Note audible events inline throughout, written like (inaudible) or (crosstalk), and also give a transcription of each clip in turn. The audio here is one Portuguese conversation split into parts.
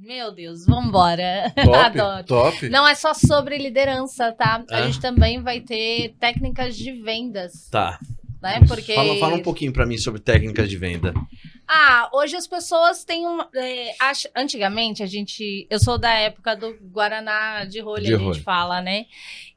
Meu Deus, vambora. (laughs) Top, Adoro. Top. Não é só sobre liderança, tá? A ah. gente também vai ter técnicas de vendas. Tá. Né? Porque... Fala, fala um pouquinho para mim sobre técnicas de venda. Ah, hoje as pessoas têm um. É, ach, antigamente a gente. Eu sou da época do Guaraná de rolha, de a gente rolha. fala, né?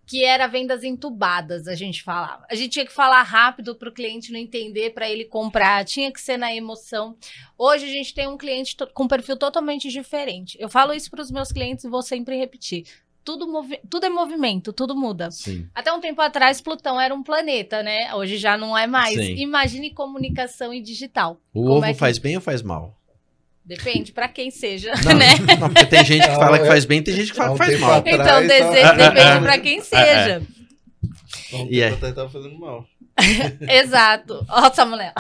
que era vendas entubadas, a gente falava. A gente tinha que falar rápido para o cliente não entender, para ele comprar, tinha que ser na emoção. Hoje a gente tem um cliente com um perfil totalmente diferente. Eu falo isso para os meus clientes e vou sempre repetir. Tudo, tudo é movimento, tudo muda. Sim. Até um tempo atrás, Plutão era um planeta, né? Hoje já não é mais. Sim. Imagine comunicação e digital. O Como ovo é que... faz bem ou faz mal? Depende, para quem seja, não, né? (laughs) Não, porque tem gente que fala que faz bem, tem gente que fala que faz mal. então, desejo depende (laughs) para quem seja. e é. aí? tava fazendo mal. (laughs) Exato. Ó, Samuel.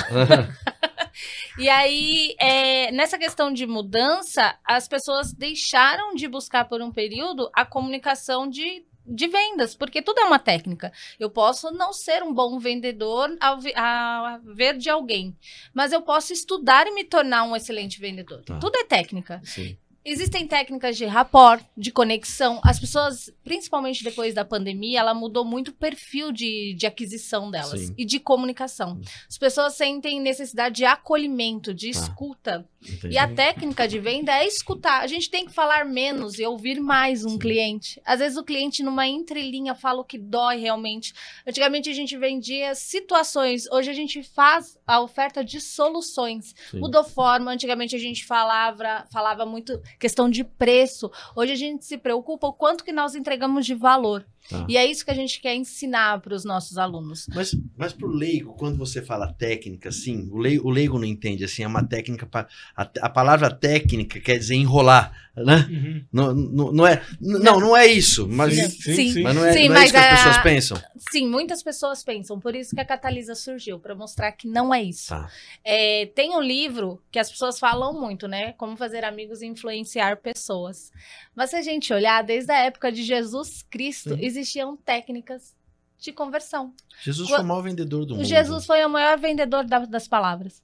e aí, é, nessa questão de mudança, as pessoas deixaram de buscar por um período a comunicação de de vendas, porque tudo é uma técnica. Eu posso não ser um bom vendedor ao, a, a ver de alguém, mas eu posso estudar e me tornar um excelente vendedor. Tá. Tudo é técnica. Sim. Existem técnicas de rapport, de conexão. As pessoas, principalmente depois da pandemia, ela mudou muito o perfil de, de aquisição delas Sim. e de comunicação. Hum. As pessoas sentem necessidade de acolhimento, de ah. escuta. Ah, e a técnica de venda é escutar. A gente tem que falar menos e ouvir mais um Sim. cliente. Às vezes o cliente, numa entrelinha, fala o que dói realmente. Antigamente a gente vendia situações, hoje a gente faz a oferta de soluções. Sim. Mudou forma. Antigamente a gente falava, falava muito questão de preço. Hoje a gente se preocupa o quanto que nós entregamos de valor. Tá. E é isso que a gente quer ensinar para os nossos alunos. Mas, mas para o leigo, quando você fala técnica, assim, o leigo, o leigo não entende, assim, é uma técnica, pra, a, a palavra técnica quer dizer enrolar, né? Uhum. Não, não, não, é, não, não é isso, mas, sim, sim, sim, mas não é, sim, não é isso que as é pessoas pensam. Sim, muitas pessoas pensam, por isso que a Catalisa surgiu, para mostrar que não é isso. Tá. É, tem um livro que as pessoas falam muito, né? Como fazer amigos e influenciar pessoas. Mas se a gente olhar, desde a época de Jesus Cristo, sim existiam técnicas de conversão. Jesus foi o maior vendedor do mundo. Jesus foi o maior vendedor da, das palavras.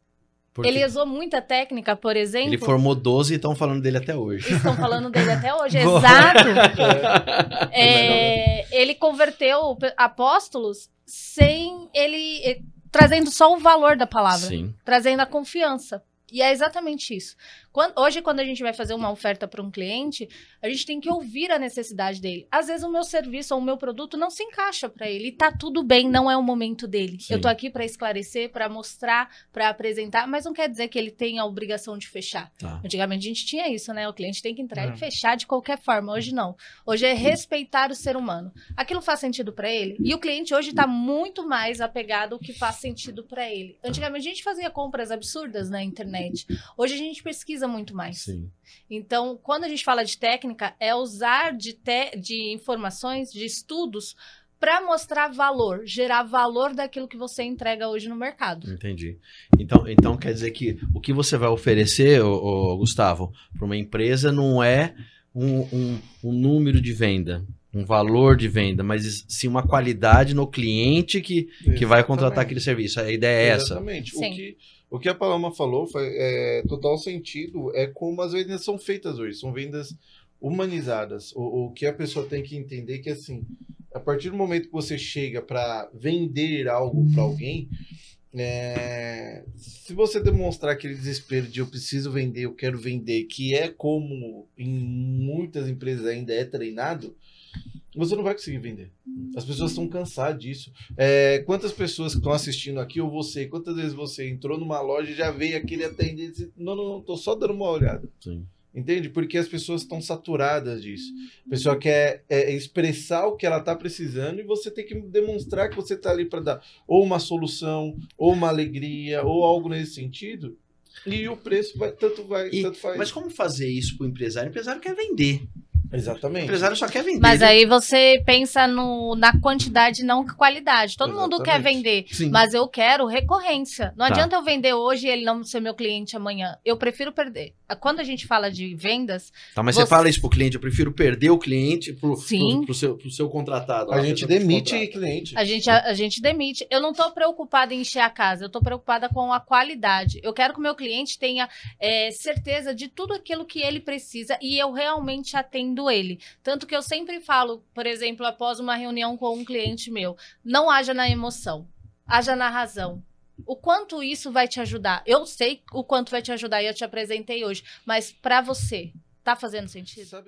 Ele usou muita técnica, por exemplo. Ele formou 12 e estão falando dele até hoje. Estão falando dele até hoje, (laughs) é exato. (laughs) é, é, é ele converteu apóstolos sem ele eh, trazendo só o valor da palavra, Sim. trazendo a confiança. E é exatamente isso. Quando, hoje, quando a gente vai fazer uma oferta para um cliente, a gente tem que ouvir a necessidade dele. Às vezes, o meu serviço ou o meu produto não se encaixa para ele. E tá tudo bem, não é o momento dele. Sim. Eu tô aqui para esclarecer, para mostrar, para apresentar, mas não quer dizer que ele tenha a obrigação de fechar. Tá. Antigamente, a gente tinha isso, né? O cliente tem que entrar é. e fechar de qualquer forma. Hoje, não. Hoje é respeitar o ser humano. Aquilo faz sentido para ele. E o cliente hoje está muito mais apegado ao que faz sentido para ele. Antigamente, a gente fazia compras absurdas na internet. Hoje, a gente pesquisa muito mais. Sim. Então, quando a gente fala de técnica, é usar de, te, de informações, de estudos, para mostrar valor, gerar valor daquilo que você entrega hoje no mercado. Entendi. Então, então quer dizer que o que você vai oferecer, ô, ô, Gustavo, para uma empresa não é um, um, um número de venda, um valor de venda, mas sim uma qualidade no cliente que, que vai contratar aquele serviço. A ideia é Exatamente. essa. Exatamente. O que, o que a Paloma falou foi é, total sentido é como as vendas são feitas hoje. São vendas humanizadas. O, o que a pessoa tem que entender é que, assim, a partir do momento que você chega para vender algo para alguém, é, se você demonstrar aquele desespero de eu preciso vender, eu quero vender, que é como em muitas empresas ainda é treinado, você não vai conseguir vender. As pessoas estão cansadas disso. É, quantas pessoas que estão assistindo aqui, ou você, quantas vezes você entrou numa loja e já veio aquele atendente e disse, não, não, não, tô só dando uma olhada. Sim. Entende? Porque as pessoas estão saturadas disso. A pessoa quer é, é expressar o que ela está precisando e você tem que demonstrar que você está ali para dar ou uma solução, ou uma alegria, ou algo nesse sentido. E o preço vai, tanto vai, e, tanto faz. Mas como fazer isso para o empresário? O empresário quer vender. Exatamente. O empresário só quer vender. Mas né? aí você pensa no, na quantidade, não qualidade. Todo Exatamente. mundo quer vender, Sim. mas eu quero recorrência. Não tá. adianta eu vender hoje e ele não ser meu cliente amanhã. Eu prefiro perder. Quando a gente fala de vendas. Tá, mas você, você fala isso pro cliente, eu prefiro perder o cliente pro, Sim. pro, pro seu, pro seu contratado. A, a tá, gente demite cliente. A gente, a, a, gente demite. Eu não tô preocupada em encher a casa, eu tô preocupada com a qualidade. Eu quero que o meu cliente tenha é, certeza de tudo aquilo que ele precisa e eu realmente atendo ouvindo ele. Tanto que eu sempre falo, por exemplo, após uma reunião com um cliente meu, não haja na emoção, haja na razão. O quanto isso vai te ajudar? Eu sei o quanto vai te ajudar e eu te apresentei hoje, mas para você, tá fazendo sentido? Sabe...